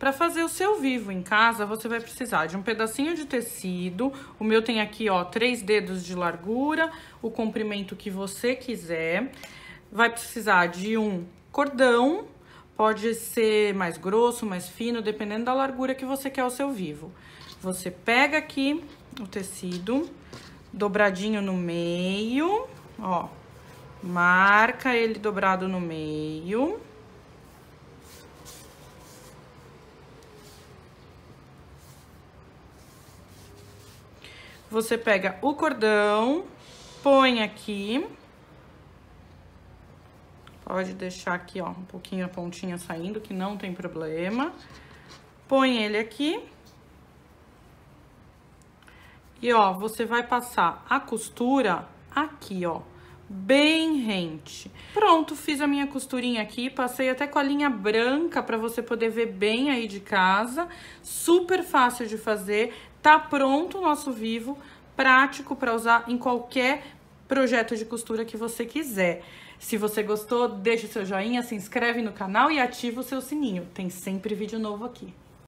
Para fazer o seu vivo em casa, você vai precisar de um pedacinho de tecido. O meu tem aqui, ó, três dedos de largura, o comprimento que você quiser. Vai precisar de um cordão, pode ser mais grosso, mais fino, dependendo da largura que você quer o seu vivo. Você pega aqui o tecido, dobradinho no meio, ó, marca ele dobrado no meio você pega o cordão, põe aqui. Pode deixar aqui, ó, um pouquinho a pontinha saindo, que não tem problema. Põe ele aqui. E, ó, você vai passar a costura aqui, ó bem rente. Pronto, fiz a minha costurinha aqui, passei até com a linha branca para você poder ver bem aí de casa. Super fácil de fazer, tá pronto o nosso vivo, prático para usar em qualquer projeto de costura que você quiser. Se você gostou, deixa o seu joinha, se inscreve no canal e ativa o seu sininho. Tem sempre vídeo novo aqui.